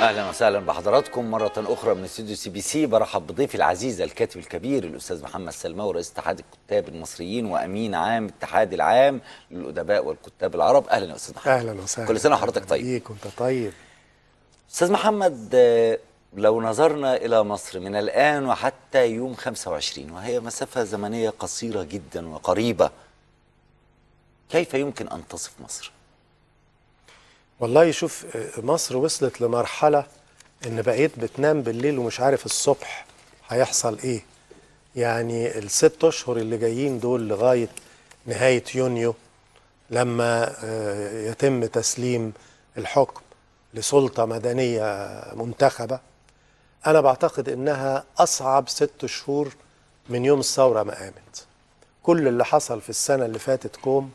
اهلا وسهلا بحضراتكم مره اخرى من استوديو سي بي سي برحب بضيفي العزيز الكاتب الكبير الاستاذ محمد سلماوي رئيس اتحاد الكتاب المصريين وامين عام الاتحاد العام للادباء والكتاب العرب اهلا يا استاذ محمد اهلا وسهلا كل سنه وحضرتك طيب ايه وانت طيب استاذ محمد لو نظرنا الى مصر من الان وحتى يوم 25 وهي مسافه زمنيه قصيره جدا وقريبه كيف يمكن ان تصف مصر والله شوف مصر وصلت لمرحلة إن بقيت بتنام بالليل ومش عارف الصبح هيحصل إيه يعني الست أشهر اللي جايين دول لغاية نهاية يونيو لما آه، يتم تسليم الحكم لسلطة مدنية منتخبة أنا بعتقد إنها أصعب ست شهور من يوم الثورة ما قامت كل اللي حصل في السنة اللي فاتت كوم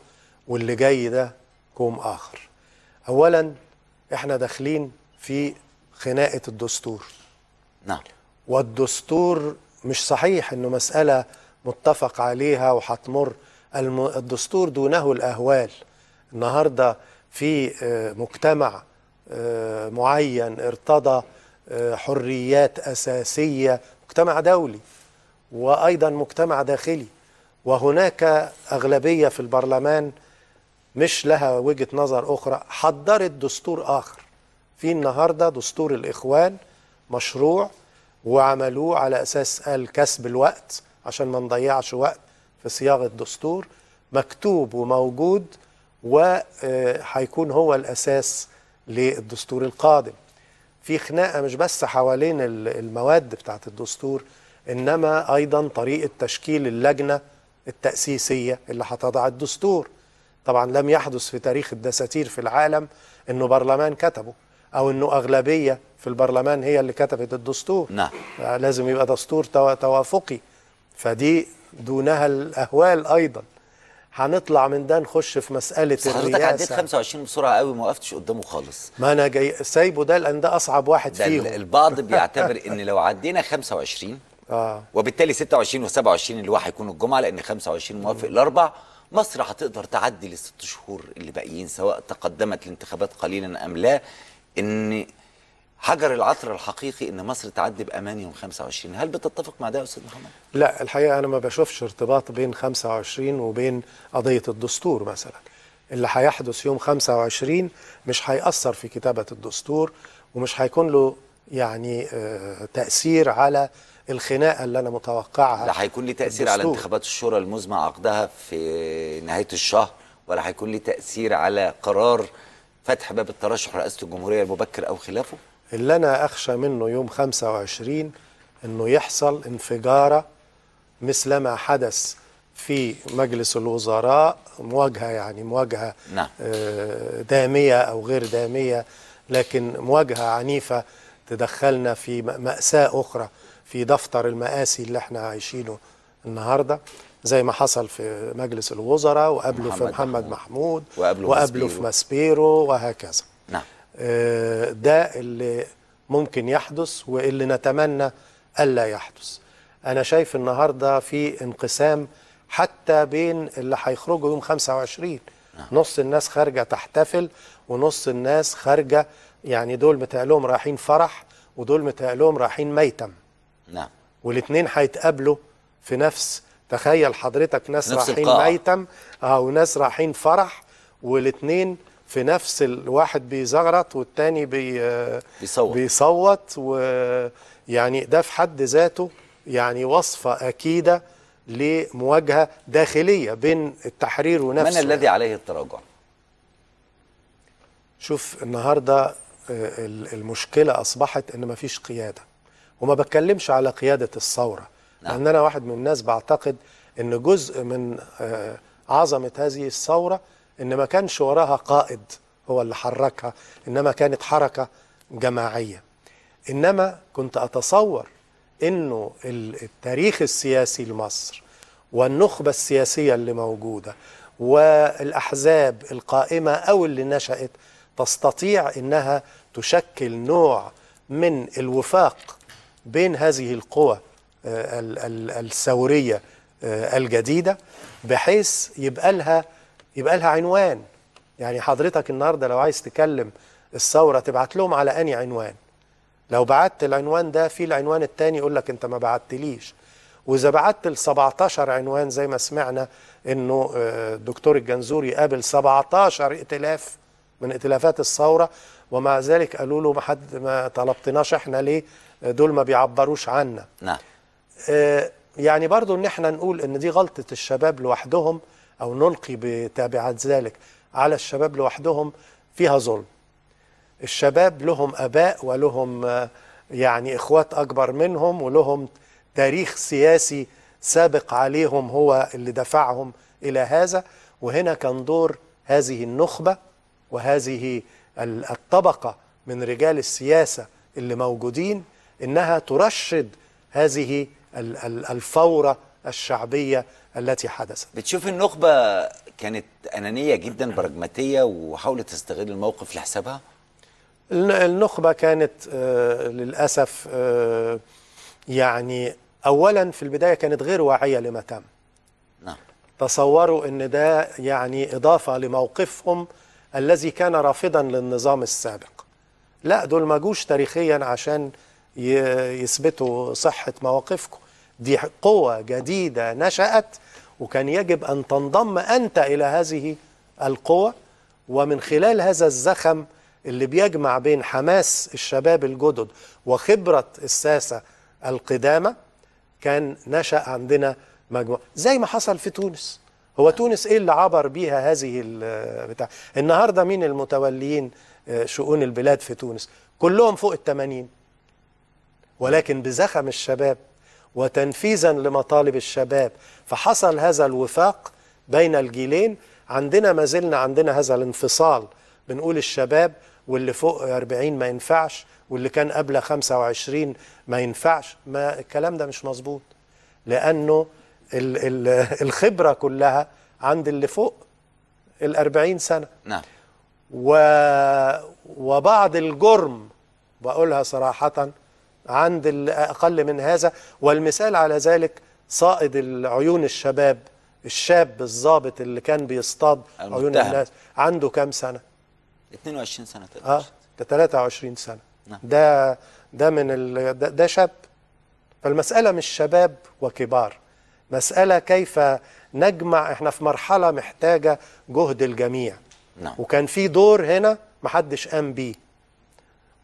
واللي جاي ده كوم آخر اولا احنا داخلين في خناقه الدستور نعم والدستور مش صحيح انه مساله متفق عليها وهتمر الدستور دونه الاهوال النهارده في آه، مجتمع آه، معين ارتضى آه، حريات اساسيه مجتمع دولي وايضا مجتمع داخلي وهناك اغلبيه في البرلمان مش لها وجهة نظر أخرى حضرت دستور آخر في النهاردة دستور الإخوان مشروع وعملوه على أساس الكسب الوقت عشان ما نضيعش وقت في صياغة دستور مكتوب وموجود وهيكون آه، هو الأساس للدستور القادم في خناقة مش بس حوالين المواد بتاعت الدستور إنما أيضا طريقة تشكيل اللجنة التأسيسية اللي هتضع الدستور طبعا لم يحدث في تاريخ الدساتير في العالم انه برلمان كتبه او انه اغلبيه في البرلمان هي اللي كتبت الدستور نعم آه، لازم يبقى دستور توافقي فدي دونها الاهوال ايضا هنطلع من ده نخش في مساله الرئاسه حضرتك عديت 25 بسرعه قوي ما وقفتش قدامه خالص ما انا جاي سايبه ده لان ده اصعب واحد ده فيهم البعض بيعتبر ان لو عدينا 25 اه وبالتالي 26 و27 اللي هو هيكون الجمعه لان 25 موافق الاربع مصر هتقدر تعدي للست شهور اللي باقيين سواء تقدمت الانتخابات قليلا أم لا إن حجر العثر الحقيقي ان مصر تعدي بامان يوم 25 هل بتتفق مع ده يا استاذ محمد لا الحقيقه انا ما بشوفش ارتباط بين 25 وبين قضيه الدستور مثلا اللي هيحدث يوم 25 مش هيأثر في كتابه الدستور ومش هيكون له يعني آه، تأثير على الخناقه اللي انا متوقعها ده هيكون لي تاثير على انتخابات الشورى المزمع عقدها في نهايه الشهر ولا هيكون لي تاثير على قرار فتح باب الترشح رئاسه الجمهوريه المبكر او خلافه اللي انا اخشى منه يوم 25 انه يحصل انفجاره مثل ما حدث في مجلس الوزراء مواجهه يعني مواجهه نعم. آه، داميه او غير داميه لكن مواجهه عنيفه تدخلنا في ماساه اخرى في دفتر المآسي اللي احنا عايشينه النهارده زي ما حصل في مجلس الوزراء وقبله محمد في محمد محمود, محمود وقبله في ماسبيرو وهكذا نعم آه، ده اللي ممكن يحدث واللي نتمنى ألا يحدث أنا شايف النهاردة في انقسام حتى بين اللي هيخرجوا يوم 25 نعم. نص الناس خارجة تحتفل ونص الناس خارجة يعني دول متقالهم رايحين فرح ودول متقالهم رايحين ميتم نعم والاثنين هيتقابلوا في نفس تخيل حضرتك ناس رايحين ميتم اه وناس رايحين فرح والاثنين في نفس الواحد بيزغرط والتاني بي آه، بيصوت بيصوت ويعني ده في حد ذاته يعني وصفه اكيده لمواجهه داخليه بين التحرير ونفسه من يعني. الذي عليه التراجع؟ شوف النهارده آه، المشكله اصبحت ان مفيش قياده وما بتكلمش على قيادة الثورة نعم. لأن أنا واحد من الناس بعتقد أن جزء من آه، عظمة هذه الثورة أن ما كانش وراها قائد هو اللي حركها إنما كانت حركة جماعية إنما كنت أتصور أنه التاريخ السياسي لمصر والنخبة السياسية اللي موجودة والأحزاب القائمة أو اللي نشأت تستطيع أنها تشكل نوع من الوفاق بين هذه القوى آه، الثوريه آه، الجديده بحيث يبقى لها يبقى لها عنوان يعني حضرتك النهارده لو عايز تكلم الثوره تبعت لهم على اني عنوان لو بعت العنوان ده في العنوان الثاني يقول لك انت ما بعتليش واذا بعت ل 17 عنوان زي ما سمعنا انه الدكتور آه، الجنزوري قابل 17 ائتلاف من ائتلافات الثوره ومع ذلك قالوا له ما حد ما طلبتناش احنا ليه دول ما بيعبروش عنا نعم آه، يعني برضو ان احنا نقول ان دي غلطة الشباب لوحدهم او نلقي بتابعات ذلك على الشباب لوحدهم فيها ظلم الشباب لهم اباء ولهم آه، يعني اخوات اكبر منهم ولهم تاريخ سياسي سابق عليهم هو اللي دفعهم الى هذا وهنا كان دور هذه النخبه وهذه الطبقه من رجال السياسه اللي موجودين إنها ترشد هذه الفورة الشعبية التي حدثت بتشوف النخبة كانت أنانية جدا براجماتية وحاولت تستغل الموقف لحسابها؟ النخبة كانت آه، للأسف آه، يعني أولا في البداية كانت غير واعية لما تم نعم. تصوروا أن ده يعني إضافة لموقفهم الذي كان رافضا للنظام السابق لا دول ما جوش تاريخيا عشان يثبتوا صحة مواقفكم دي قوة جديدة نشأت وكان يجب أن تنضم أنت إلى هذه القوة ومن خلال هذا الزخم اللي بيجمع بين حماس الشباب الجدد وخبرة الساسة القدامى كان نشأ عندنا مجموعة زي ما حصل في تونس هو تونس ايه اللي عبر بيها هذه بتاع النهارده مين المتوليين آه، شؤون البلاد في تونس كلهم فوق ال 80 ولكن بزخم الشباب وتنفيذا لمطالب الشباب فحصل هذا الوفاق بين الجيلين عندنا ما زلنا عندنا هذا الانفصال بنقول الشباب واللي فوق 40 ما ينفعش واللي كان قبل 25 ما ينفعش ما الكلام ده مش مظبوط لانه الـ الـ الخبره كلها عند اللي فوق ال 40 سنه نعم و وبعض الجرم بقولها صراحه عند الأقل من هذا والمثال على ذلك صائد العيون الشباب الشاب الظابط اللي كان بيصطاد المتهم. عيون الناس عنده كام سنة؟ 22 سنة تقريبا اه ده 23 سنة نعم. ده ده من ال... ده, ده شاب فالمسألة مش شباب وكبار مسألة كيف نجمع احنا في مرحلة محتاجة جهد الجميع نعم. وكان في دور هنا محدش قام بيه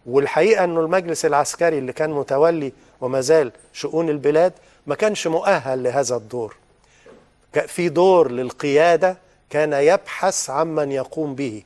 والحقيقة أنه المجلس العسكري اللي كان متولي وما زال شؤون البلاد ما كانش مؤهل لهذا الدور في دور للقيادة كان يبحث عمن يقوم به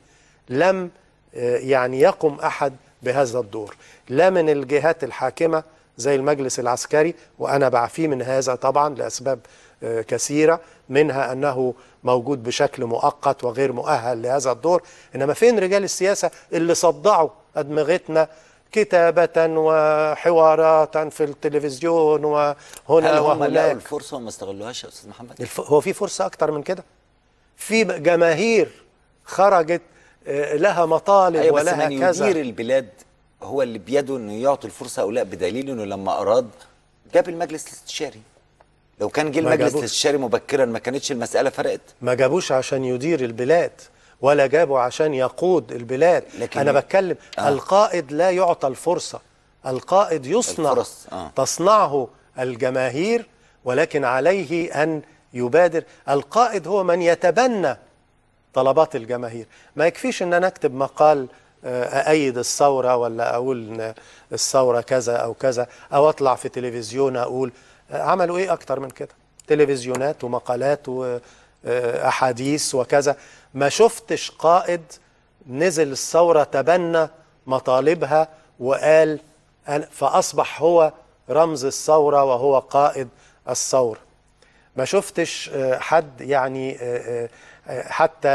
لم آه، يعني يقم أحد بهذا الدور لا من الجهات الحاكمة زي المجلس العسكري وأنا بعفيه من هذا طبعا لأسباب كثيرة منها أنه موجود بشكل مؤقت وغير مؤهل لهذا الدور إنما فين رجال السياسة اللي صدعوا أدمغتنا كتابة وحوارات في التلفزيون وهنا هل هم لقوا الفرصة وما استغلوهاش يا أستاذ محمد؟ الف... هو في فرصة أكتر من كده في جماهير خرجت آه، لها مطالب أيوة ولها بس من كذا يدير البلاد هو اللي بيده انه يعطي الفرصه هؤلاء بدليل انه لما اراد جاب المجلس الاستشاري لو كان جه المجلس الاستشاري مبكرا ما كانتش المساله فرقت ما جابوش عشان يدير البلاد ولا جابوا عشان يقود البلاد لكن انا بتكلم آه. القائد لا يعطى الفرصه القائد يصنع الفرص. آه. تصنعه الجماهير ولكن عليه ان يبادر القائد هو من يتبنى طلبات الجماهير ما يكفيش ان انا اكتب مقال آه، أأيد الثورة ولا أقول الثورة كذا أو كذا أو أطلع في تلفزيون أقول عملوا ايه اكتر من كده تلفزيونات ومقالات واحاديث وكذا ما شفتش قائد نزل الثوره تبنى مطالبها وقال فاصبح هو رمز الثوره وهو قائد الثوره ما شفتش حد يعني حتى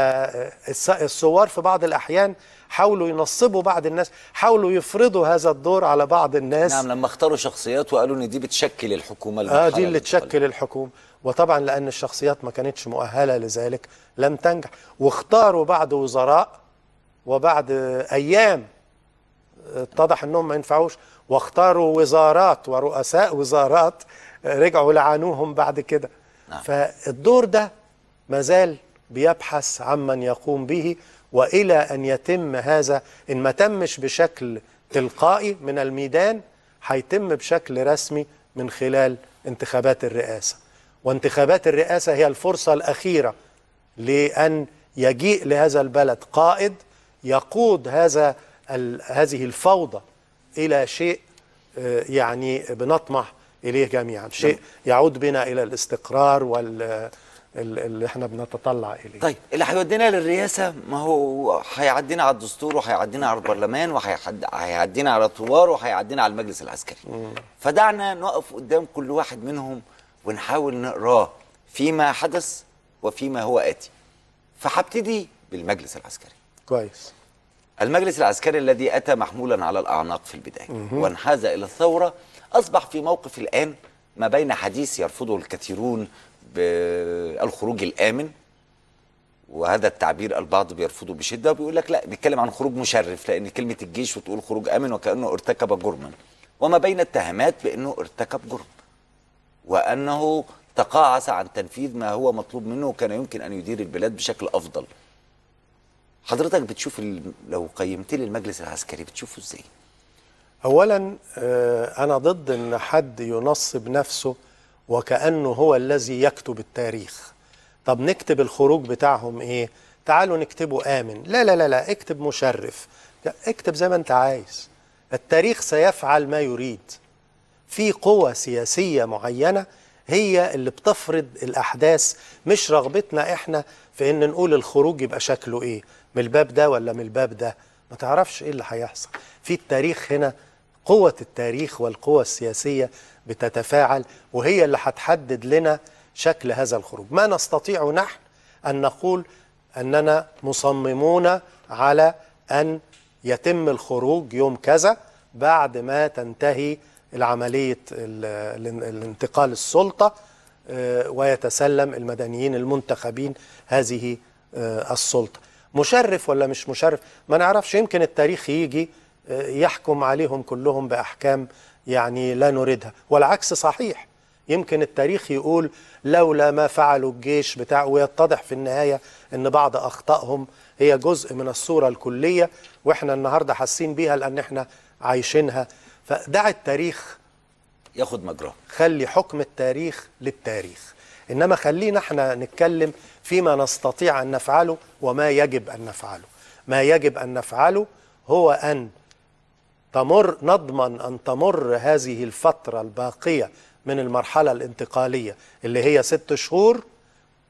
الثوار في بعض الأحيان حاولوا ينصبوا بعض الناس حاولوا يفرضوا هذا الدور على بعض الناس نعم لما اختاروا شخصيات وقالوا ان دي بتشكل الحكومه اه دي اللي تشكل الحكومه وطبعا لان الشخصيات ما كانتش مؤهله لذلك لم تنجح واختاروا بعض وزراء وبعد ايام اتضح انهم ما ينفعوش واختاروا وزارات ورؤساء وزارات رجعوا لعنوهم بعد كده نعم. فالدور ده ما زال بيبحث عمن يقوم به وإلى أن يتم هذا إن ما تمش بشكل تلقائي من الميدان هيتم بشكل رسمي من خلال انتخابات الرئاسة وانتخابات الرئاسة هي الفرصة الأخيرة لأن يجيء لهذا البلد قائد يقود هذا هذه الفوضى إلى شيء آه، يعني بنطمح إليه جميعا شيء نعم. يعود بنا إلى الاستقرار وال اللي احنا بنتطلع اليه طيب اللي هيودينا للرئاسه ما هو هيعدينا على الدستور وهيعدينا على البرلمان وهيعدينا على الثوار وهيعدينا على المجلس العسكري مم. فدعنا نقف قدام كل واحد منهم ونحاول نقراه فيما حدث وفيما هو اتي فهبتدي بالمجلس العسكري كويس المجلس العسكري الذي اتى محمولا على الاعناق في البدايه وانحاز الى الثوره اصبح في موقف الان ما بين حديث يرفضه الكثيرون بالخروج الامن وهذا التعبير البعض بيرفضه بشده وبيقول لك لا بيتكلم عن خروج مشرف لان كلمه الجيش وتقول خروج امن وكانه ارتكب جرما وما بين اتهامات بانه ارتكب جرم وانه تقاعس عن تنفيذ ما هو مطلوب منه وكان يمكن ان يدير البلاد بشكل افضل حضرتك بتشوف لو قيمت لي المجلس العسكري بتشوفه ازاي اولا آه، انا ضد ان حد ينصب نفسه وكأنه هو الذي يكتب التاريخ طب نكتب الخروج بتاعهم ايه تعالوا نكتبه آمن لا لا لا لا اكتب مشرف اكتب زي ما انت عايز التاريخ سيفعل ما يريد في قوى سياسية معينة هي اللي بتفرض الأحداث مش رغبتنا احنا في ان نقول الخروج يبقى شكله ايه من الباب ده ولا من الباب ده ما تعرفش ايه اللي هيحصل في التاريخ هنا قوة التاريخ والقوى السياسية بتتفاعل وهي اللي هتحدد لنا شكل هذا الخروج ما نستطيع نحن أن نقول أننا مصممون على أن يتم الخروج يوم كذا بعد ما تنتهي العملية الانتقال السلطة آه، ويتسلم المدنيين المنتخبين هذه آه، السلطة مشرف ولا مش مشرف ما نعرفش يمكن التاريخ يجي يحكم عليهم كلهم بأحكام يعني لا نريدها والعكس صحيح يمكن التاريخ يقول لولا ما فعلوا الجيش بتاع ويتضح في النهاية أن بعض أخطائهم هي جزء من الصورة الكلية وإحنا النهاردة حاسين بيها لأن إحنا عايشينها فدع التاريخ ياخد مجراه خلي حكم التاريخ للتاريخ إنما خلينا إحنا نتكلم فيما نستطيع أن نفعله وما يجب أن نفعله ما يجب أن نفعله هو أن تمر نضمن أن تمر هذه الفترة الباقية من المرحلة الانتقالية اللي هي ست شهور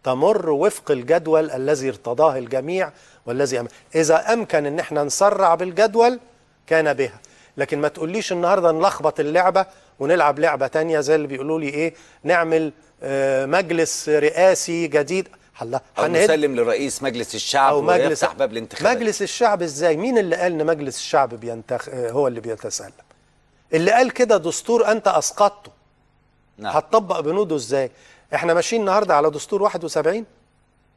تمر وفق الجدول الذي ارتضاه الجميع والذي أم... إذا أمكن أن احنا نسرع بالجدول كان بها لكن ما تقوليش النهاردة نلخبط اللعبة ونلعب لعبة تانية زي اللي بيقولوا لي إيه نعمل آه، مجلس رئاسي جديد الله هنسلم لرئيس مجلس الشعب أو مجلس ويفتح باب الانتخابات مجلس الشعب ازاي مين اللي قال ان مجلس الشعب بينتخ... هو اللي بيتسلم اللي قال كده دستور انت اسقطته نعم. هتطبق بنوده ازاي احنا ماشيين النهارده على دستور 71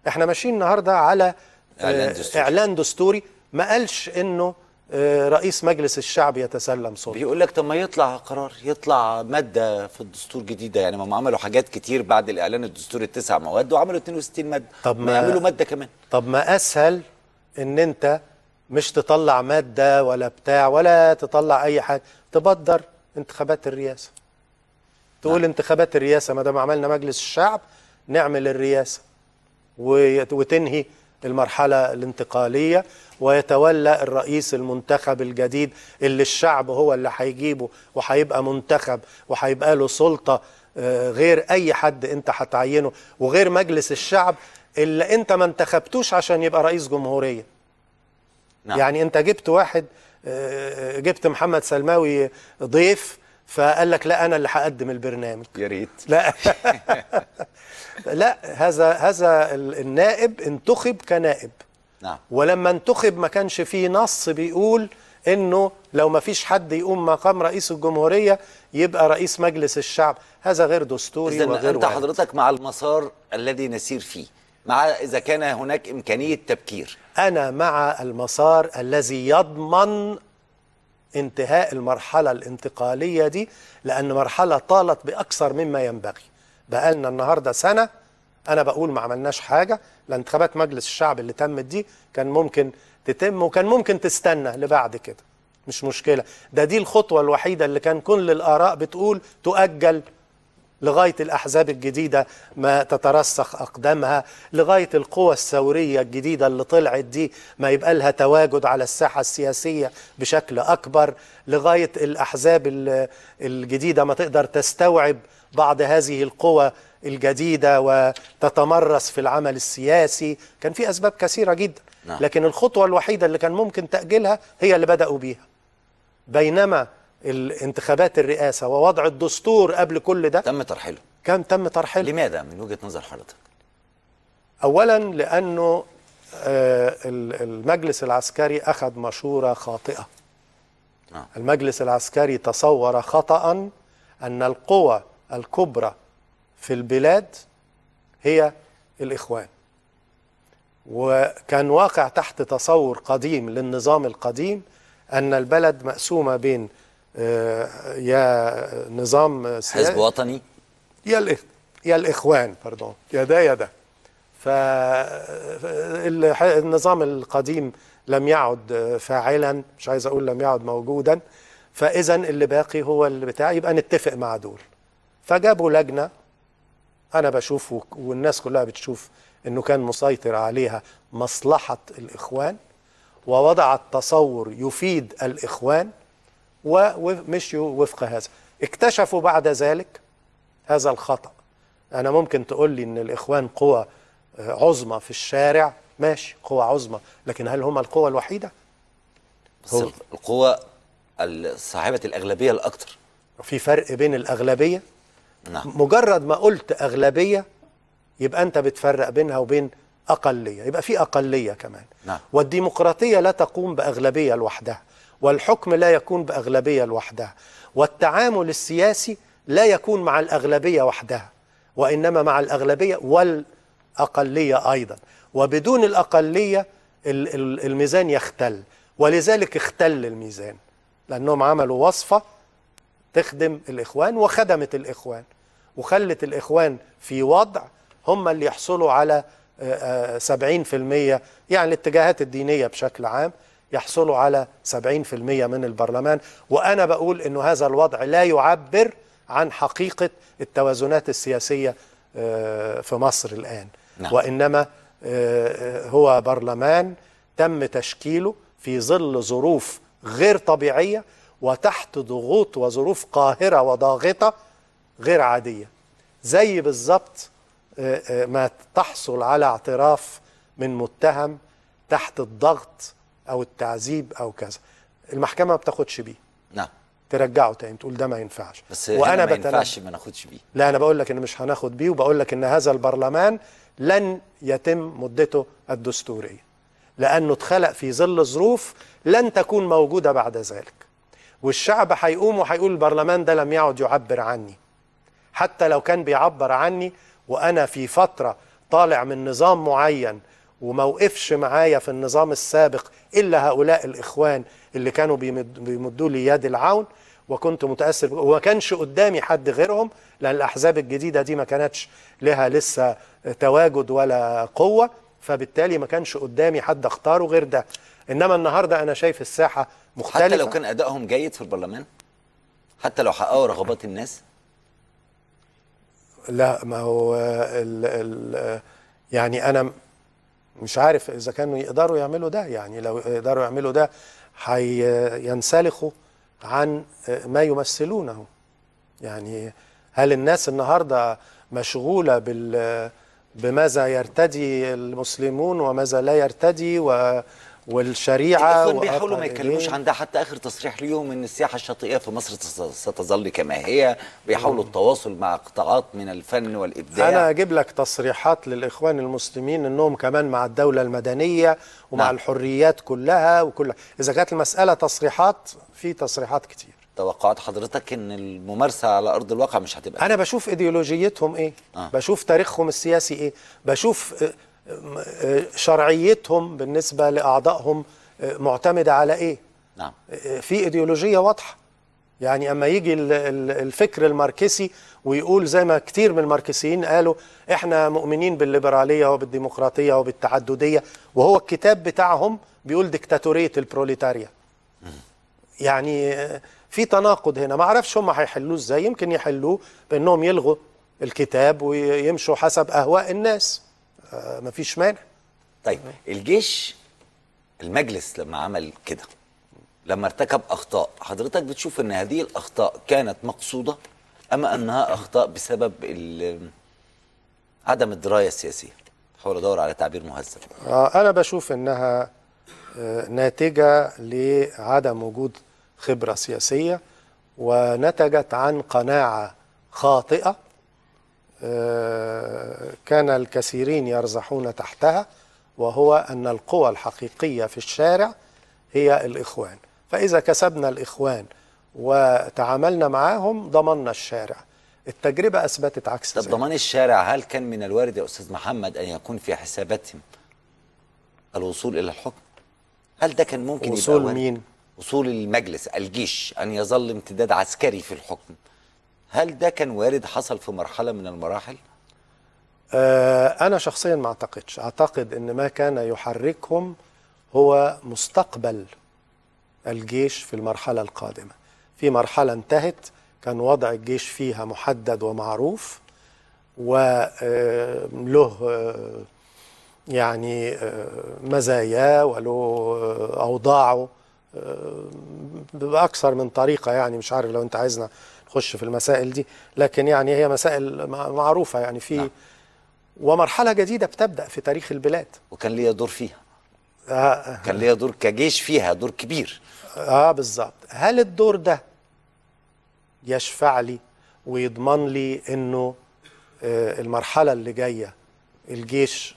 احنا ماشيين النهارده على اعلان آه، دستوري, إعلان دستوري ما قالش انه آه، رئيس مجلس الشعب يتسلم صوته بيقول لك طب ما يطلع قرار يطلع ماده في الدستور جديده يعني ما عملوا حاجات كتير بعد الاعلان الدستوري التسع مواد وعملوا 62 ماده طب ما, ما يعملوا ماده كمان طب ما اسهل ان انت مش تطلع ماده ولا بتاع ولا تطلع اي حاجه تبدر انتخابات الرئاسه تقول نعم. انتخابات الرئاسه ما دام عملنا مجلس الشعب نعمل الرئاسه وتنهي المرحله الانتقاليه ويتولى الرئيس المنتخب الجديد اللي الشعب هو اللي هيجيبه وهيبقى منتخب وهيبقى له سلطه آه، غير اي حد انت هتعينه وغير مجلس الشعب اللي انت ما انتخبتوش عشان يبقى رئيس جمهوريه نعم. يعني انت جبت واحد آه، آه، جبت محمد سلماوي ضيف فقال لك لا انا اللي هقدم البرنامج يا ريت لا لا هذا هذا النائب انتخب كنائب نعم. ولما انتخب ما كانش فيه نص بيقول انه لو ما فيش حد يقوم مقام رئيس الجمهوريه يبقى رئيس مجلس الشعب هذا غير دستوري إذن وغير انت وعيد. حضرتك مع المسار الذي نسير فيه مع اذا كان هناك امكانيه تبكير انا مع المسار الذي يضمن انتهاء المرحله الانتقاليه دي لان مرحله طالت باكثر مما ينبغي بقالنا النهارده سنه انا بقول ما عملناش حاجه لانتخابات مجلس الشعب اللي تمت دي كان ممكن تتم وكان ممكن تستنى لبعد كده مش مشكله ده دي الخطوه الوحيده اللي كان كل الاراء بتقول تؤجل لغايه الاحزاب الجديده ما تترسخ اقدامها لغايه القوى الثوريه الجديده اللي طلعت دي ما يبقى لها تواجد على الساحه السياسيه بشكل اكبر لغايه الاحزاب الجديده ما تقدر تستوعب بعض هذه القوى الجديدة وتتمرس في العمل السياسي كان في أسباب كثيرة جدا نعم. لكن الخطوة الوحيدة اللي كان ممكن تأجيلها هي اللي بدأوا بيها بينما الانتخابات الرئاسة ووضع الدستور قبل كل ده تم ترحيله كان تم ترحيله لماذا من وجهة نظر حضرتك؟ أولا لأنه آه، المجلس العسكري أخذ مشورة خاطئة نعم. المجلس العسكري تصور خطأ أن القوى الكبرى في البلاد هي الإخوان وكان واقع تحت تصور قديم للنظام القديم أن البلد مقسومة بين آه، يا نظام حزب وطني يا يا الإخوان بردون يا ده يا ده فالنظام القديم لم يعد فاعلا مش عايز أقول لم يعد موجودا فإذا اللي باقي هو اللي بتاع يبقى نتفق مع دول فجابوا لجنة أنا بشوف والناس كلها بتشوف أنه كان مسيطر عليها مصلحة الإخوان ووضعت تصور يفيد الإخوان ومشيوا وفق هذا اكتشفوا بعد ذلك هذا الخطأ أنا ممكن تقول لي أن الإخوان قوى آه، عظمى في الشارع ماشي قوى عظمى لكن هل هم القوى الوحيدة؟ بس القوى صاحبة الأغلبية الأكثر في فرق بين الأغلبية نعم. مجرد ما قلت أغلبية يبقى أنت بتفرق بينها وبين أقلية يبقى في أقلية كمان نعم. والديمقراطية لا تقوم بأغلبية لوحدها والحكم لا يكون بأغلبية لوحدها والتعامل السياسي لا يكون مع الأغلبية وحدها وإنما مع الأغلبية والأقلية أيضا وبدون الأقلية الميزان يختل ولذلك اختل الميزان لأنهم عملوا وصفة تخدم الإخوان وخدمت الإخوان وخلت الإخوان في وضع هم اللي يحصلوا على 70% آه، آه، يعني الاتجاهات الدينية بشكل عام يحصلوا على 70% من البرلمان وأنا بقول أنه هذا الوضع لا يعبر عن حقيقة التوازنات السياسية آه، في مصر الآن نعم. وإنما هو برلمان تم تشكيله في ظل ظروف غير طبيعية وتحت ضغوط وظروف قاهرة وضاغطة غير عادية زي بالظبط آه، آه، ما تحصل على اعتراف من متهم تحت الضغط أو التعذيب أو كذا المحكمة ما بتاخدش بيه نعم ترجعه تاني تقول ده ما ينفعش بس وانا ما ينفعش ما ناخدش بيه لا انا بقول لك ان مش هناخد بيه وبقول لك ان هذا البرلمان لن يتم مدته الدستوريه لانه اتخلق في ظل ظروف لن تكون موجوده بعد ذلك والشعب هيقوم وهيقول البرلمان ده لم يعد يعبر عني حتى لو كان بيعبر عني وأنا في فترة طالع من نظام معين وموقفش معايا في النظام السابق إلا هؤلاء الإخوان اللي كانوا بيمدوا لي يد العون وكنت متأثر وما كانش قدامي حد غيرهم لأن الأحزاب الجديدة دي ما كانتش لها لسه تواجد ولا قوة فبالتالي ما كانش قدامي حد اختاره غير ده انما النهارده انا شايف الساحه مختلفه حتى لو كان ادائهم جيد في البرلمان حتى لو حققوا رغبات الناس لا ما هو ال ال يعني انا مش عارف اذا كانوا يقدروا يعملوا ده يعني لو يقدروا يعملوا ده هينسلخوا عن ما يمثلونه يعني هل الناس النهارده مشغوله بال بماذا يرتدي المسلمون وماذا لا يرتدي و والشريعه إيه و بيحاولوا ما يتكلموش إيه؟ عندها حتى اخر تصريح ليهم ان السياحه الشاطئيه في مصر ستظل كما هي بيحاولوا التواصل مع قطاعات من الفن والابداع انا اجيب لك تصريحات للاخوان المسلمين انهم كمان مع الدوله المدنيه ومع نعم. الحريات كلها وكل اذا كانت المساله تصريحات في تصريحات كتير توقعات حضرتك ان الممارسه على ارض الواقع مش هتبقى انا بشوف ايديولوجيتهم ايه آه. بشوف تاريخهم السياسي ايه بشوف شرعيتهم بالنسبة لأعضائهم معتمدة على إيه نعم. في إيديولوجية واضحة يعني أما يجي الفكر الماركسي ويقول زي ما كتير من الماركسيين قالوا إحنا مؤمنين بالليبرالية وبالديمقراطية وبالتعددية وهو الكتاب بتاعهم بيقول ديكتاتورية البروليتاريا يعني في تناقض هنا ما اعرفش هم هيحلوه ازاي يمكن يحلوه بانهم يلغوا الكتاب ويمشوا حسب اهواء الناس آه، ما فيش مانع طيب الجيش المجلس لما عمل كده لما ارتكب اخطاء حضرتك بتشوف ان هذه الاخطاء كانت مقصوده اما انها اخطاء بسبب عدم الدرايه السياسيه حول ادور على تعبير مهذب آه، انا بشوف انها آه، ناتجه لعدم وجود خبره سياسيه ونتجت عن قناعه خاطئه آه، كان الكثيرين يرزحون تحتها وهو أن القوى الحقيقية في الشارع هي الإخوان فإذا كسبنا الإخوان وتعاملنا معاهم ضمننا الشارع التجربة أثبتت عكس طب ضمان الشارع هل كان من الوارد يا أستاذ محمد أن يكون في حساباتهم الوصول إلى الحكم هل ده كان ممكن وصول يبقى وصول مين؟ وصول المجلس الجيش أن يظل امتداد عسكري في الحكم هل ده كان وارد حصل في مرحله من المراحل آه، انا شخصيا ما اعتقدش اعتقد ان ما كان يحركهم هو مستقبل الجيش في المرحله القادمه في مرحله انتهت كان وضع الجيش فيها محدد ومعروف وله آه، آه، يعني مزايا وله اوضاعه باكثر من طريقه يعني مش عارف لو انت عايزنا نخش في المسائل دي لكن يعني هي مسائل معروفه يعني في نعم. ومرحله جديده بتبدا في تاريخ البلاد وكان ليا دور فيها آه. كان ليا دور كجيش فيها دور كبير اه بالظبط هل الدور ده يشفع لي ويضمن لي انه آه المرحله اللي جايه الجيش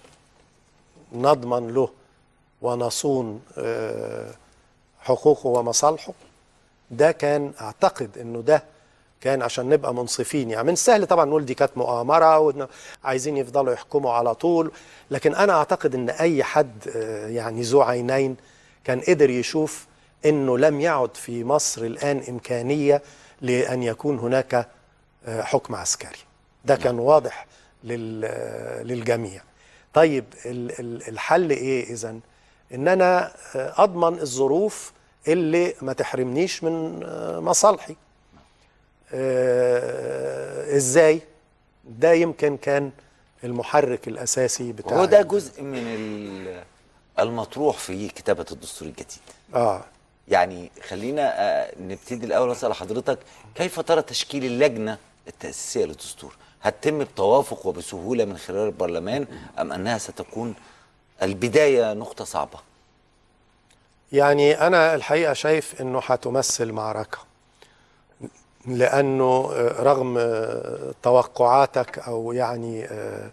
نضمن له ونصون آه حقوقه ومصالحه ده كان اعتقد انه ده كان عشان نبقى منصفين يعني من السهل طبعا نقول دي كانت مؤامره وعايزين يفضلوا يحكموا على طول لكن انا اعتقد ان اي حد آه، يعني ذو عينين كان قدر يشوف انه لم يعد في مصر الان امكانيه لان يكون هناك آه، حكم عسكري ده كان نعم. واضح آه، للجميع طيب الحل ايه اذا ان انا اضمن الظروف اللي ما تحرمنيش من مصالحي آه، ازاي ده يمكن كان المحرك الاساسي بتاع هو ده جزء من المطروح في كتابه الدستور الجديد اه يعني خلينا آه، نبتدي الاول اسال حضرتك كيف ترى تشكيل اللجنه التاسيسيه للدستور هتتم بتوافق وبسهوله من خلال البرلمان ام انها ستكون البدايه نقطه صعبه يعني انا الحقيقه شايف انه هتمثل معركه لانه آه، رغم آه، توقعاتك او يعني آه،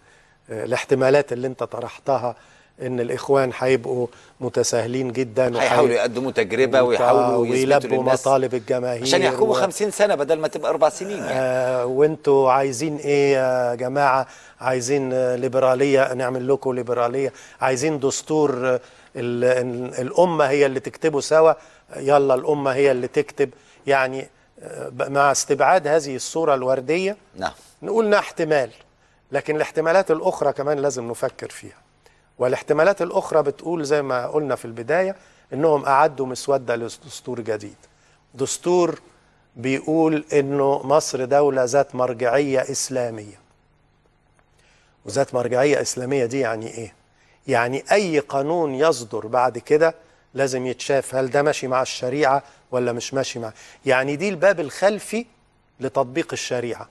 الاحتمالات اللي انت طرحتها ان الاخوان هيبقوا متساهلين جدا وهيحاولوا يقدموا تجربه ويحاولوا ويلبوا مطالب الجماهير عشان يحكموا 50 سنه بدل ما تبقى اربع سنين يعني آه وانتوا عايزين ايه يا جماعه عايزين ليبراليه نعمل لكم ليبراليه عايزين دستور الامه هي اللي تكتبه سوا يلا الامه هي اللي تكتب يعني مع استبعاد هذه الصورة الوردية نعم انها احتمال لكن الاحتمالات الأخرى كمان لازم نفكر فيها والاحتمالات الأخرى بتقول زي ما قلنا في البداية إنهم أعدوا مسودة لدستور جديد دستور بيقول إنه مصر دولة ذات مرجعية إسلامية وذات مرجعية إسلامية دي يعني إيه؟ يعني أي قانون يصدر بعد كده لازم يتشاف هل ده ماشي مع الشريعة ولا مش ماشي معاه يعني دي الباب الخلفي لتطبيق الشريعة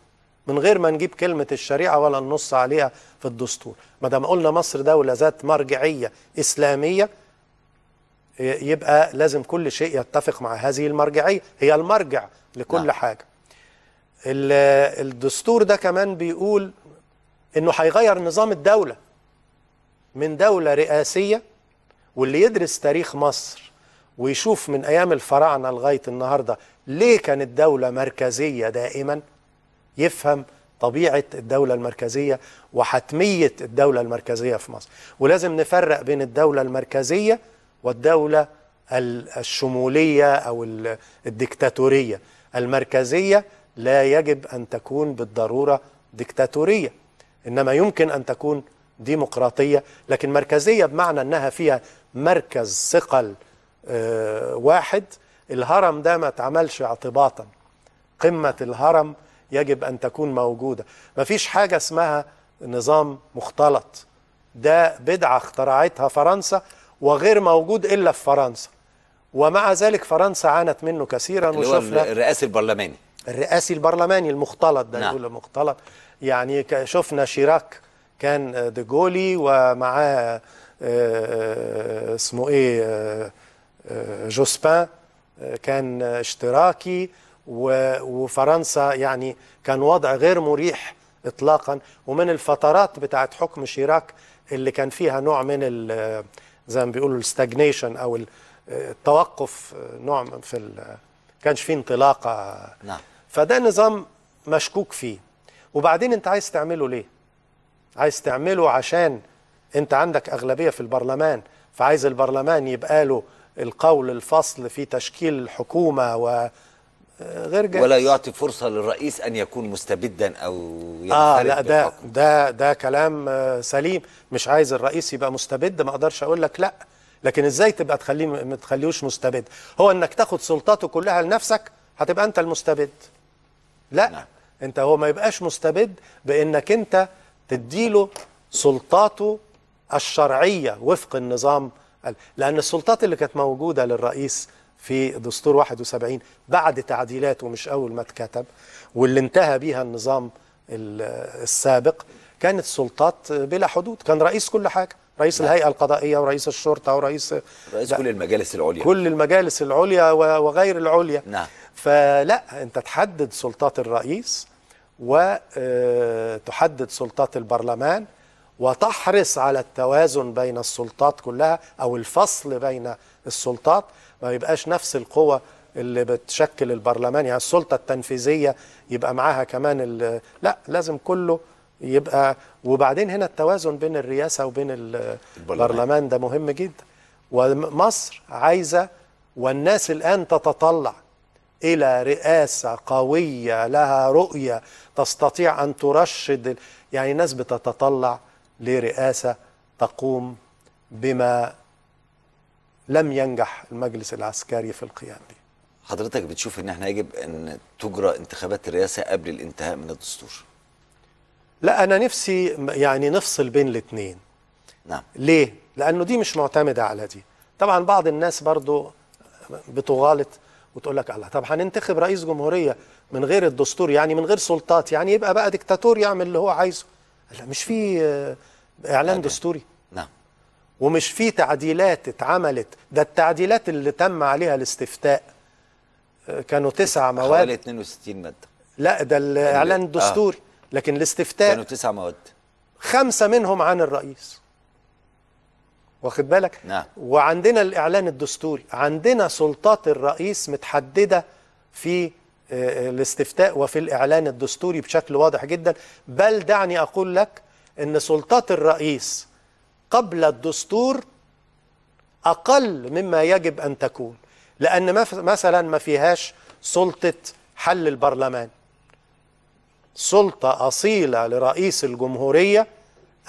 من غير ما نجيب كلمة الشريعة ولا ننص عليها في الدستور ما دام قلنا مصر دولة ذات مرجعية إسلامية يبقى لازم كل شيء يتفق مع هذه المرجعية هي المرجع لكل لا. نعم. حاجة الدستور ده كمان بيقول انه هيغير نظام الدولة من دولة رئاسية واللي يدرس تاريخ مصر ويشوف من أيام الفراعنة لغاية النهاردة ليه كانت دولة مركزية دائما يفهم طبيعة الدولة المركزية وحتمية الدولة المركزية في مصر ولازم نفرق بين الدولة المركزية والدولة الشمولية أو الدكتاتورية المركزية لا يجب أن تكون بالضرورة دكتاتورية إنما يمكن أن تكون ديمقراطية لكن مركزية بمعنى أنها فيها مركز ثقل واحد الهرم ده ما اتعملش اعتباطا قمة الهرم يجب أن تكون موجودة ما فيش حاجة اسمها نظام مختلط ده بدعة اخترعتها فرنسا وغير موجود إلا في فرنسا ومع ذلك فرنسا عانت منه كثيرا وشفنا الرئاسي البرلماني الرئاسي البرلماني المختلط ده نعم. يقول المختلط يعني شفنا شيراك كان ديجولي ومعاه آه، آه، اسمه ايه آه، آه، جوسبان آه، كان اشتراكي وفرنسا يعني كان وضع غير مريح اطلاقا ومن الفترات بتاعت حكم شيراك اللي كان فيها نوع من آه، زي ما بيقولوا الستاجنيشن او التوقف نوع في ال كانش فيه انطلاقه نعم فده نظام مشكوك فيه وبعدين انت عايز تعمله ليه عايز تعمله عشان انت عندك اغلبيه في البرلمان فعايز البرلمان يبقى له القول الفصل في تشكيل الحكومة و غير جائز ولا يعطي فرصة للرئيس أن يكون مستبدا أو آه لا ده, ده ده كلام آه، سليم مش عايز الرئيس يبقى مستبد ما أقدرش أقول لك لأ لكن إزاي تبقى تخليه ما تخليهوش مستبد هو أنك تاخد سلطاته كلها لنفسك هتبقى أنت المستبد لا نعم. أنت هو ما يبقاش مستبد بأنك أنت تديله سلطاته الشرعية وفق النظام لأن السلطات اللي كانت موجودة للرئيس في دستور 71 بعد تعديلات ومش أول ما اتكتب واللي انتهى بيها النظام السابق كانت سلطات بلا حدود كان رئيس كل حاجة رئيس لا. نعم. الهيئه القضائيه ورئيس الشرطه ورئيس رئيس كل المجالس العليا كل المجالس العليا وغير العليا نعم فلا انت تحدد سلطات الرئيس وتحدد آه، سلطات البرلمان وتحرص على التوازن بين السلطات كلها او الفصل بين السلطات ما يبقاش نفس القوة اللي بتشكل البرلمان يعني السلطة التنفيذية يبقى معاها كمان لا لازم كله يبقى وبعدين هنا التوازن بين الرئاسة وبين البرلمان ده مهم جدا ومصر عايزة والناس الآن تتطلع إلى رئاسة قوية لها رؤية تستطيع أن ترشد يعني الناس بتتطلع لرئاسة تقوم بما لم ينجح المجلس العسكري في القيام به حضرتك بتشوف ان احنا يجب ان تجرى انتخابات الرئاسة قبل الانتهاء من الدستور لا انا نفسي يعني نفصل بين الاثنين نعم ليه لانه دي مش معتمدة على دي طبعا بعض الناس برضو بتغالط وتقول لك الله طب هننتخب رئيس جمهوريه من غير الدستور يعني من غير سلطات يعني يبقى بقى دكتاتور يعمل اللي هو عايزه لا مش في آه، اعلان دستوري نعم ومش في تعديلات اتعملت ده التعديلات اللي تم عليها الاستفتاء آه، كانوا تسع مواد حوالي 62 ماده لا ده الاعلان الدستوري آه. لكن الاستفتاء كانوا تسع مواد خمسه منهم عن الرئيس واخد بالك نعم. وعندنا الاعلان الدستوري عندنا سلطات الرئيس متحدده في الاستفتاء وفي الإعلان الدستوري بشكل واضح جدا بل دعني أقول لك أن سلطات الرئيس قبل الدستور أقل مما يجب أن تكون لأن مثلا ما فيهاش سلطة حل البرلمان سلطة أصيلة لرئيس الجمهورية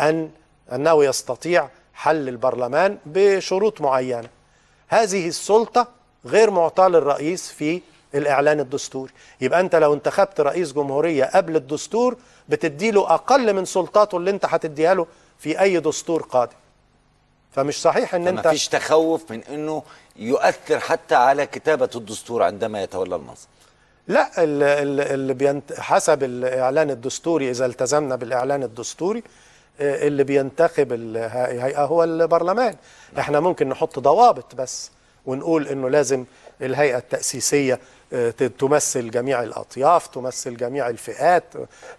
أن أنه يستطيع حل البرلمان بشروط معينة هذه السلطة غير معطى للرئيس في الاعلان الدستوري يبقى انت لو انتخبت رئيس جمهوريه قبل الدستور بتديله اقل من سلطاته اللي انت هتديها له في اي دستور قادم فمش صحيح ان انت مفيش تخوف من انه يؤثر حتى على كتابه الدستور عندما يتولى المنصب لا اللي بينت... حسب الاعلان الدستوري اذا التزمنا بالاعلان الدستوري آه، اللي بينتخب الهيئه هو البرلمان نعم. احنا ممكن نحط ضوابط بس ونقول انه لازم الهيئه التاسيسيه تمثل جميع الاطياف تمثل جميع الفئات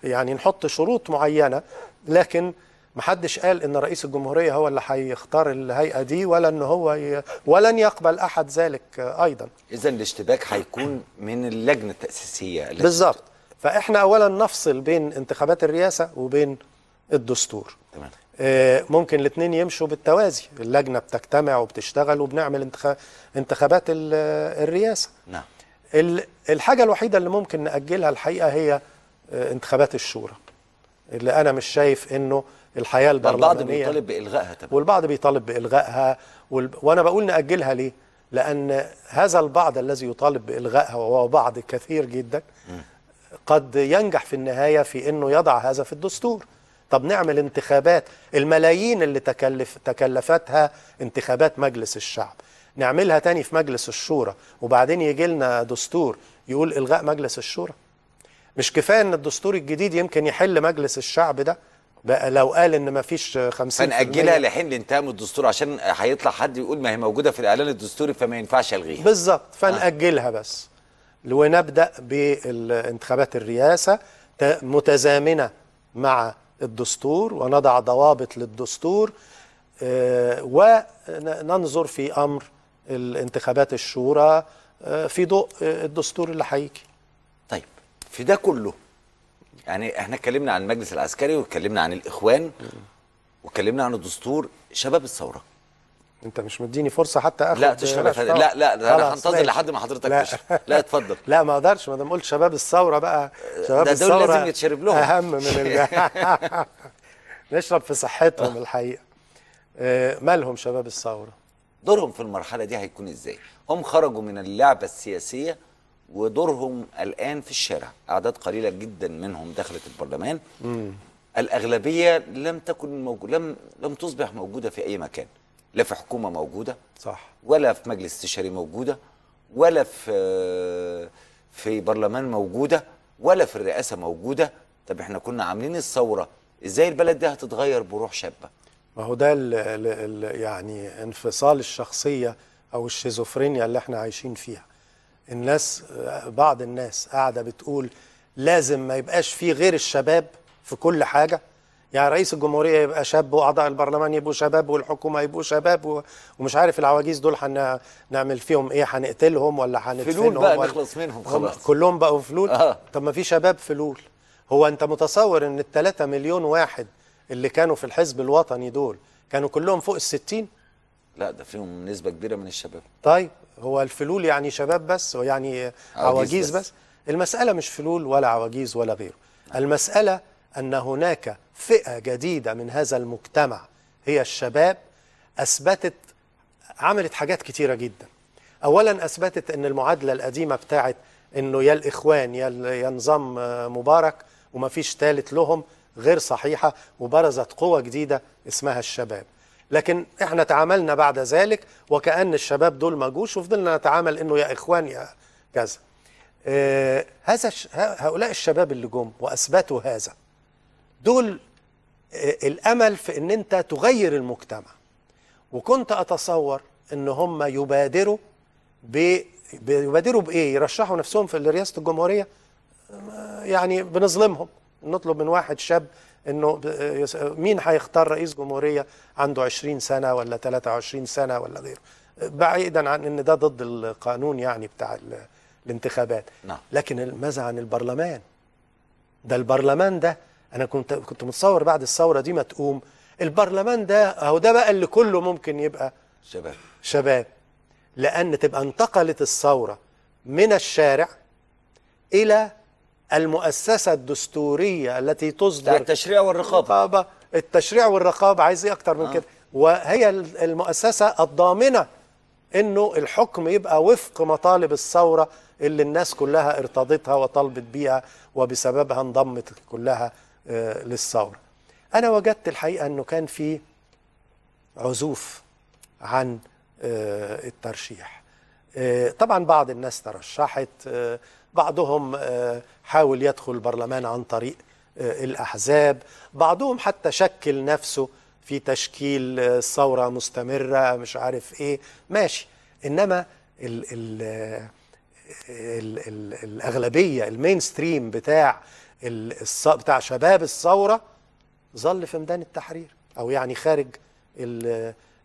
يعني نحط شروط معينه لكن محدش قال ان رئيس الجمهوريه هو اللي هيختار الهيئه دي ولا ان هو ي... ولن يقبل احد ذلك ايضا اذا الاشتباك هيكون من اللجنه التاسيسيه بالظبط فاحنا اولا نفصل بين انتخابات الرئاسه وبين الدستور تمام آه، ممكن الاثنين يمشوا بالتوازي اللجنه بتجتمع وبتشتغل وبنعمل انتخابات الرئاسه نعم الحاجة الوحيدة اللي ممكن نأجلها الحقيقة هي آه، انتخابات الشورى اللي أنا مش شايف إنه الحياة البرلمانية البعض بيطالب بإلغائها تمام. والبعض بيطالب بإلغائها وأنا بقول نأجلها ليه؟ لأن هذا البعض الذي يطالب بإلغائها وهو بعض كثير جدا قد ينجح في النهاية في إنه يضع هذا في الدستور طب نعمل انتخابات الملايين اللي تكلف تكلفتها انتخابات مجلس الشعب نعملها تاني في مجلس الشورى وبعدين يجي لنا دستور يقول الغاء مجلس الشورى مش كفايه ان الدستور الجديد يمكن يحل مجلس الشعب ده بقى لو قال ان ما فيش 50 فنأجلها لحين انتهاء من الدستور عشان هيطلع حد يقول ما هي موجوده في الاعلان الدستوري فما ينفعش الغيها بالظبط فنأجلها آه. بس ونبدا بالانتخابات الرئاسه متزامنه مع الدستور ونضع ضوابط للدستور آه، وننظر في امر الانتخابات الشورى آه، في ضوء آه، الدستور اللي هيجي طيب في ده كله يعني احنا اتكلمنا عن المجلس العسكري واتكلمنا عن الاخوان واتكلمنا عن الدستور شباب الثوره انت مش مديني فرصه حتى اخد لا تشرف لا لا انا هنتظر لحد ما حضرتك لا. لا اتفضل لا ما اقدرش ما دام قلت شباب الثوره بقى شباب ده الثوره دول لازم يتشرب لهم اهم من ال... نشرب في صحتهم الحقيقه آه، مالهم شباب الثوره دورهم في المرحله دي هيكون ازاي هم خرجوا من اللعبه السياسيه ودورهم الان في الشارع اعداد قليله جدا منهم دخلت البرلمان مم. الاغلبيه لم تكن موجوده لم لم تصبح موجوده في اي مكان لا في حكومه موجوده صح ولا في مجلس استشاري موجوده ولا في في برلمان موجوده ولا في الرئاسه موجوده طب احنا كنا عاملين الثوره ازاي البلد دي هتتغير بروح شابه ما هو ده الـ الـ الـ يعني انفصال الشخصية أو الشيزوفرينيا اللي احنا عايشين فيها الناس بعض الناس قاعدة بتقول لازم ما يبقاش فيه غير الشباب في كل حاجة يعني رئيس الجمهورية يبقى شاب وأعضاء البرلمان يبقوا شباب والحكومة يبقوا شباب و... ومش عارف العواجيز دول هنعمل فيهم إيه هنقتلهم ولا هندفنهم فلول بقى ولا... نخلص منهم خلاص كلهم بقوا فلول آه. طب ما في شباب فلول هو أنت متصور إن الثلاثة مليون واحد اللي كانوا في الحزب الوطني دول كانوا كلهم فوق الستين لا ده فيهم نسبة كبيرة من الشباب طيب هو الفلول يعني شباب بس ويعني عواجيز بس. بس المسألة مش فلول ولا عواجيز ولا غيره المسألة أن هناك فئة جديدة من هذا المجتمع هي الشباب أثبتت عملت حاجات كتيرة جدا أولا أثبتت أن المعادلة القديمة بتاعت أنه يا الإخوان يا نظام آه، مبارك وما فيش ثالث لهم غير صحيحة وبرزت قوة جديدة اسمها الشباب لكن احنا تعاملنا بعد ذلك وكأن الشباب دول ما جوش وفضلنا نتعامل انه يا اخوان يا كذا آه هذا هؤلاء الشباب اللي جم واثبتوا هذا دول آه الامل في ان انت تغير المجتمع وكنت اتصور ان هم يبادروا ب بيبادروا بايه يرشحوا نفسهم في رئاسه الجمهوريه آه، يعني بنظلمهم نطلب من واحد شاب انه مين هيختار رئيس جمهوريه عنده 20 سنه ولا 23 سنه ولا غيره بعيدا عن ان ده ضد القانون يعني بتاع الانتخابات نعم. لكن ماذا عن البرلمان ده البرلمان ده انا كنت كنت متصور بعد الثوره دي ما تقوم البرلمان ده اهو ده بقى اللي كله ممكن يبقى شباب شباب لان تبقى انتقلت الثوره من الشارع الى المؤسسة الدستورية التي تصدر التشريع والرقابة الرقابة التشريع والرقابة عايز ايه اكتر من آه. كده وهي المؤسسة الضامنة انه الحكم يبقى وفق مطالب الثورة اللي الناس كلها ارتضتها وطلبت بيها وبسببها انضمت كلها آه، للثورة أنا وجدت الحقيقة أنه كان في عزوف عن آه، الترشيح آه، طبعا بعض الناس ترشحت بعضهم آه، حاول يدخل البرلمان عن طريق آه، الأحزاب بعضهم حتى شكل نفسه في تشكيل آه، ثورة مستمرة مش عارف إيه ماشي إنما الـ الـ الـ الـ الأغلبية المينستريم بتاع بتاع شباب الثورة ظل في ميدان التحرير أو يعني خارج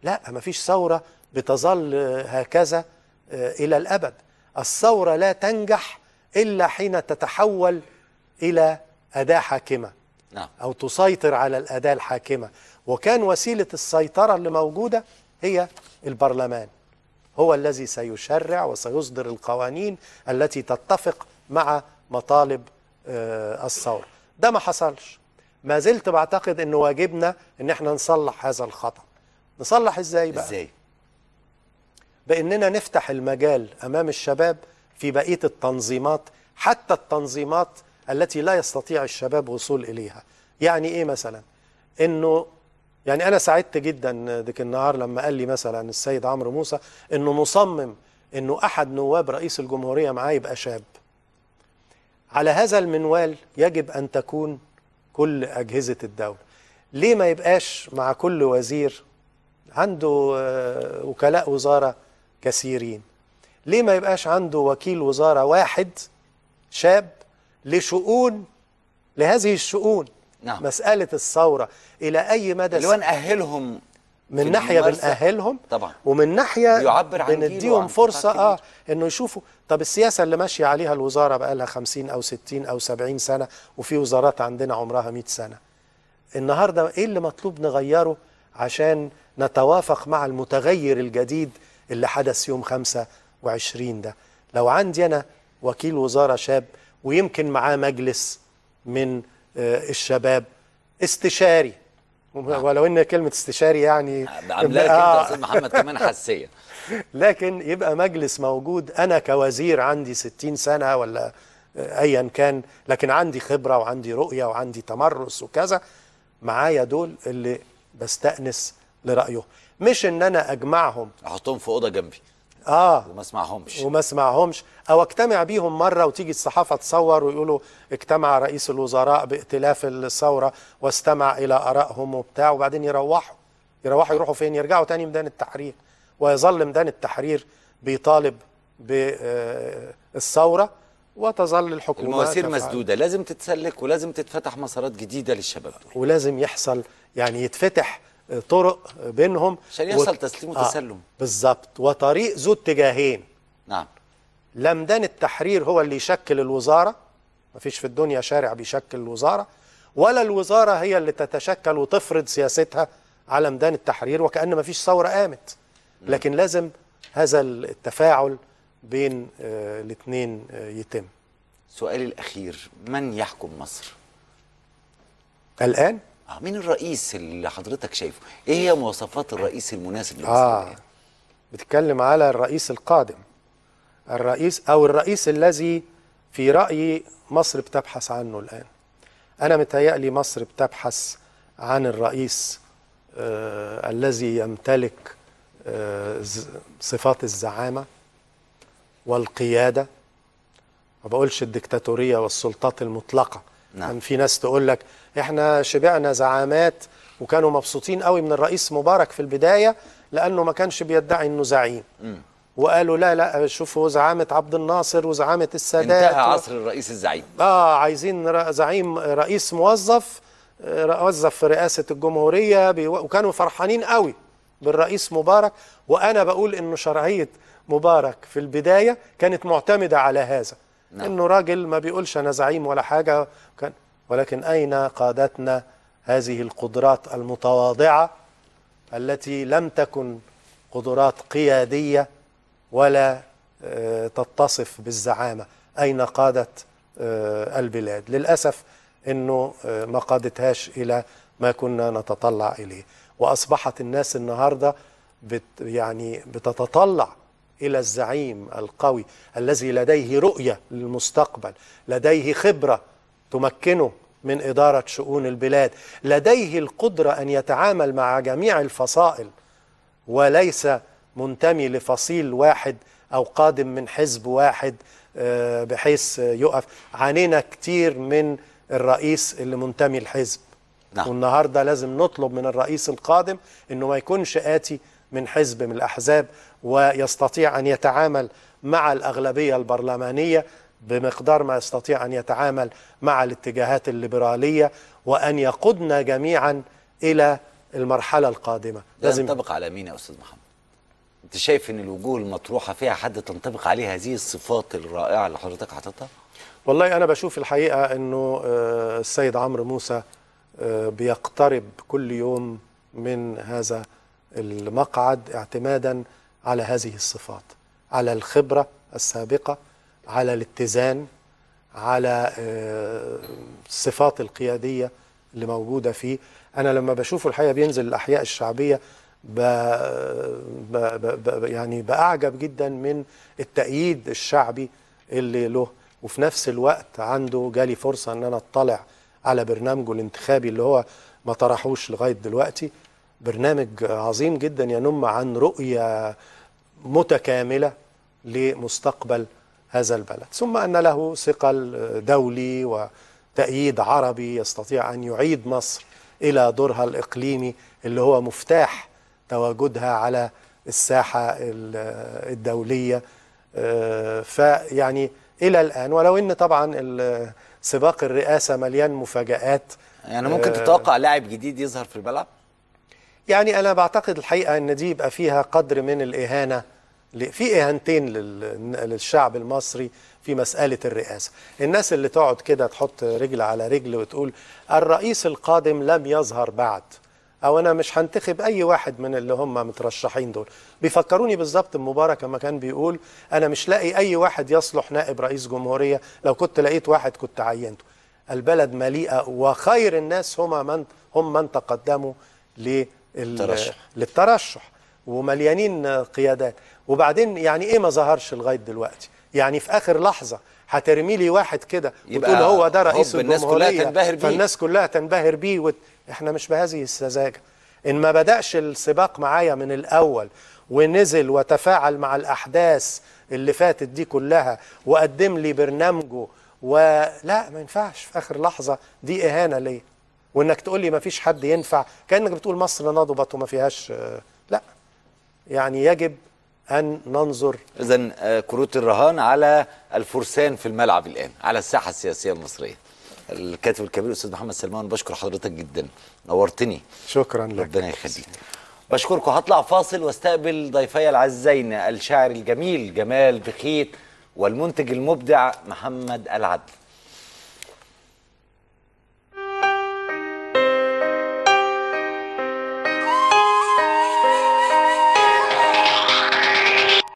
لا ما فيش ثورة بتظل هكذا إلى الأبد الثورة لا تنجح إلا حين تتحول إلى أداة حاكمة نعم. أو تسيطر على الأداة الحاكمة وكان وسيلة السيطرة اللي موجودة هي البرلمان هو الذي سيشرع وسيصدر القوانين التي تتفق مع مطالب آه، الثورة ده ما حصلش ما زلت بعتقد أنه واجبنا أن احنا نصلح هذا الخطأ نصلح إزاي بقى؟ إزاي؟ بأننا نفتح المجال أمام الشباب في بقية التنظيمات حتى التنظيمات التي لا يستطيع الشباب وصول إليها يعني إيه مثلا إنه يعني أنا سعدت جدا ذيك النهار لما قال لي مثلا السيد عمرو موسى إنه مصمم إنه أحد نواب رئيس الجمهورية معاه يبقى شاب على هذا المنوال يجب أن تكون كل أجهزة الدولة ليه ما يبقاش مع كل وزير عنده آه، وكلاء وزارة كثيرين ليه ما يبقاش عنده وكيل وزارة واحد شاب لشؤون لهذه الشؤون نعم. مسألة الثورة إلى أي مدى اللي هو نأهلهم من ناحية بنأهلهم طبعا ومن ناحية يعبر عن بنديهم فرصة آه إنه يشوفوا طب السياسة اللي ماشية عليها الوزارة بقى لها 50 أو 60 أو 70 سنة وفي وزارات عندنا عمرها 100 سنة النهاردة إيه اللي مطلوب نغيره عشان نتوافق مع المتغير الجديد اللي حدث يوم 5 وعشرين ده لو عندي أنا وكيل وزارة شاب ويمكن معاه مجلس من آه، الشباب استشاري نعم. ولو ان كلمه استشاري يعني عامله لك آه. محمد كمان حساسيه لكن يبقى مجلس موجود انا كوزير عندي 60 سنه ولا آه، ايا كان لكن عندي خبره وعندي رؤيه وعندي تمرس وكذا معايا دول اللي بستأنس لرايه مش ان انا اجمعهم احطهم في اوضه جنبي اه وما اسمعهمش وما اسمعهمش او اجتمع بيهم مره وتيجي الصحافه تصور ويقولوا اجتمع رئيس الوزراء بائتلاف الثوره واستمع الى ارائهم وبتاع وبعدين يروحوا يروحوا يروحوا فين يرجعوا تاني ميدان التحرير ويظل ميدان التحرير بيطالب بالثوره آه، وتظل الحكومه المواسير مسدوده لازم تتسلك ولازم تتفتح مسارات جديده للشباب دول. ولازم يحصل يعني يتفتح طرق بينهم عشان يحصل وت... تسليم آه، وتسلم آه بالظبط وطريق ذو اتجاهين نعم لمدان التحرير هو اللي يشكل الوزارة ما فيش في الدنيا شارع بيشكل الوزارة ولا الوزارة هي اللي تتشكل وتفرض سياستها على ميدان التحرير وكأن ما فيش ثورة قامت لكن لازم هذا التفاعل بين آه، الاثنين آه، يتم سؤالي الأخير من يحكم مصر؟ الآن؟ آه، مين الرئيس اللي حضرتك شايفه؟ ايه هي مواصفات الرئيس المناسب لمصر؟ آه. بتتكلم على الرئيس القادم الرئيس او الرئيس الذي في رايي مصر بتبحث عنه الان انا متهيألي مصر بتبحث عن الرئيس آه الذي يمتلك آه صفات الزعامه والقياده ما بقولش الدكتاتوريه والسلطات المطلقه نعم. في ناس تقول لك احنا شبعنا زعامات وكانوا مبسوطين قوي من الرئيس مبارك في البدايه لانه ما كانش بيدعي انه زعيم م. وقالوا لا لا شوفوا زعامه عبد الناصر وزعامه السادات انتهى عصر الرئيس الزعيم اه عايزين زعيم رئيس موظف آه، وظف في رئاسه الجمهوريه وكانوا فرحانين قوي بالرئيس مبارك وانا بقول انه شرعيه مبارك في البدايه كانت معتمده على هذا نعم. انه راجل ما بيقولش انا زعيم ولا حاجه كان ولكن اين قادتنا هذه القدرات المتواضعه التي لم تكن قدرات قياديه ولا آه، تتصف بالزعامه اين قادت آه، البلاد للاسف انه آه، ما قادتهاش الى ما كنا نتطلع اليه واصبحت الناس النهارده بت يعني بتتطلع الى الزعيم القوي الذي لديه رؤيه للمستقبل لديه خبره تمكنه من اداره شؤون البلاد لديه القدره ان يتعامل مع جميع الفصائل وليس منتمي لفصيل واحد او قادم من حزب واحد آه، بحيث يقف عانينا كتير من الرئيس اللي منتمي لحزب نعم. والنهارده لازم نطلب من الرئيس القادم انه ما يكونش اتي من حزب من الاحزاب ويستطيع أن يتعامل مع الأغلبية البرلمانية بمقدار ما يستطيع أن يتعامل مع الاتجاهات الليبرالية وأن يقودنا جميعا إلى المرحلة القادمة ده لازم ينطبق على مين يا أستاذ محمد؟ أنت شايف أن الوجوه المطروحة فيها حد تنطبق عليه هذه الصفات الرائعة اللي حضرتك حاططها؟ والله أنا بشوف الحقيقة أنه آه، السيد عمرو موسى آه، بيقترب كل يوم من هذا المقعد اعتمادا على هذه الصفات على الخبرة السابقة على الاتزان على آه، الصفات القيادية اللي موجودة فيه أنا لما بشوفه الحقيقة بينزل الأحياء الشعبية ب... ب... ب... يعني بأعجب جدا من التأييد الشعبي اللي له وفي نفس الوقت عنده جالي فرصة أن أنا أطلع على برنامجه الانتخابي اللي هو ما طرحوش لغاية دلوقتي برنامج عظيم جدا ينم عن رؤية متكاملة لمستقبل هذا البلد ثم أن له ثقل دولي وتأييد عربي يستطيع أن يعيد مصر إلى دورها الإقليمي اللي هو مفتاح تواجدها على الساحة الدولية آه، فيعني إلى الآن ولو أن طبعا سباق الرئاسة مليان مفاجآت يعني ممكن تتوقع آه، لاعب جديد يظهر في الملعب؟ يعني انا بعتقد الحقيقه ان دي يبقى فيها قدر من الاهانه في اهانتين للشعب المصري في مساله الرئاسه الناس اللي تقعد كده تحط رجل على رجل وتقول الرئيس القادم لم يظهر بعد او انا مش هنتخب اي واحد من اللي هم مترشحين دول بيفكروني بالظبط مبارك لما كان بيقول انا مش لاقي اي واحد يصلح نائب رئيس جمهوريه لو كنت لقيت واحد كنت عينته البلد مليئه وخير الناس هم من هم من تقدموا ل للترشح, للترشح ومليانين قيادات وبعدين يعني ايه ما ظهرش لغايه دلوقتي يعني في اخر لحظه هترمي لي واحد كده وتقول هو ده رئيس الناس كلها تنبهر بيه فالناس كلها تنبهر بيه وت... احنا مش بهذه السذاجه ان ما بداش السباق معايا من الاول ونزل وتفاعل مع الاحداث اللي فاتت دي كلها وقدم لي برنامجه ولا ما ينفعش في اخر لحظه دي اهانه ليا وانك تقول لي ما فيش حد ينفع كانك بتقول مصر نضبت وما فيهاش لا يعني يجب ان ننظر اذا آه، كروت الرهان على الفرسان في الملعب الان على الساحه السياسيه المصريه الكاتب الكبير الاستاذ محمد سلمان بشكر حضرتك جدا نورتني شكرا لك ربنا يخليك بشكركم هطلع فاصل واستقبل ضيفي العزين الشاعر الجميل جمال بخيت والمنتج المبدع محمد العدل